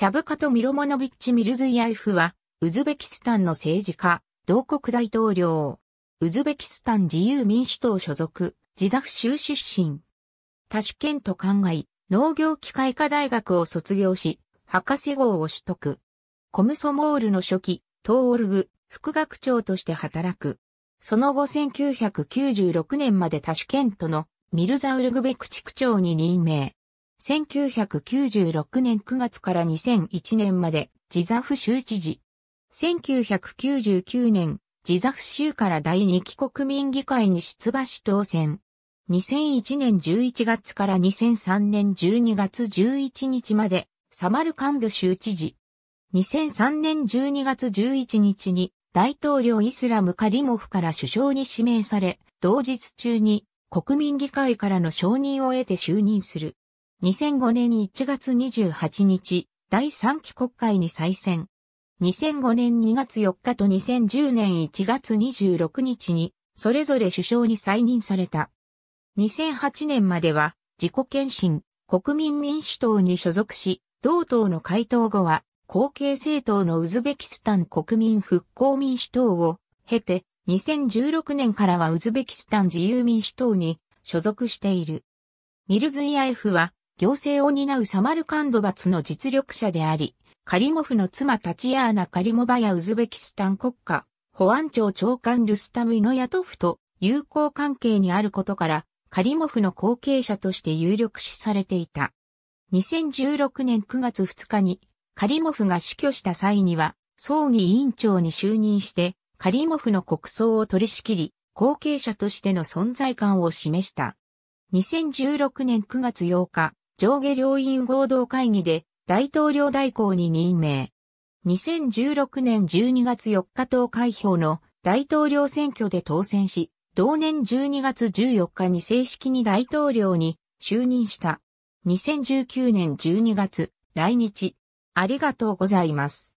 シャブカト・ミロモノビッチ・ミルズイアイフは、ウズベキスタンの政治家、同国大統領、ウズベキスタン自由民主党所属、ジザフ州出身。タシュケント農業機械科大学を卒業し、博士号を取得。コムソモールの初期、トーオルグ、副学長として働く。その後1996年までタシュケントのミルザウルグベク地区長に任命。1996年9月から2001年まで、ジザフ州知事。1999年、ジザフ州から第2期国民議会に出馬し当選。2001年11月から2003年12月11日まで、サマルカンド州知事。2003年12月11日に、大統領イスラム・カリモフから首相に指名され、同日中に国民議会からの承認を得て就任する。2005年1月28日、第3期国会に再選。2005年2月4日と2010年1月26日に、それぞれ首相に再任された。2008年までは、自己検診、国民民主党に所属し、同党の回答後は、後継政党のウズベキスタン国民復興民主党を経て、2016年からはウズベキスタン自由民主党に所属している。ミルズイアエフは行政を担うサマルカンドバツの実力者であり、カリモフの妻タチアーナ・カリモバやウズベキスタン国家、保安庁長官ルスタム・イノヤトフと友好関係にあることから、カリモフの後継者として有力視されていた。2016年9月2日に、カリモフが死去した際には、葬儀委員長に就任して、カリモフの国葬を取り仕切り、後継者としての存在感を示した。2016年9月8日、上下両院合同会議で大統領代行に任命。2016年12月4日投開票の大統領選挙で当選し、同年12月14日に正式に大統領に就任した。2019年12月、来日。ありがとうございます。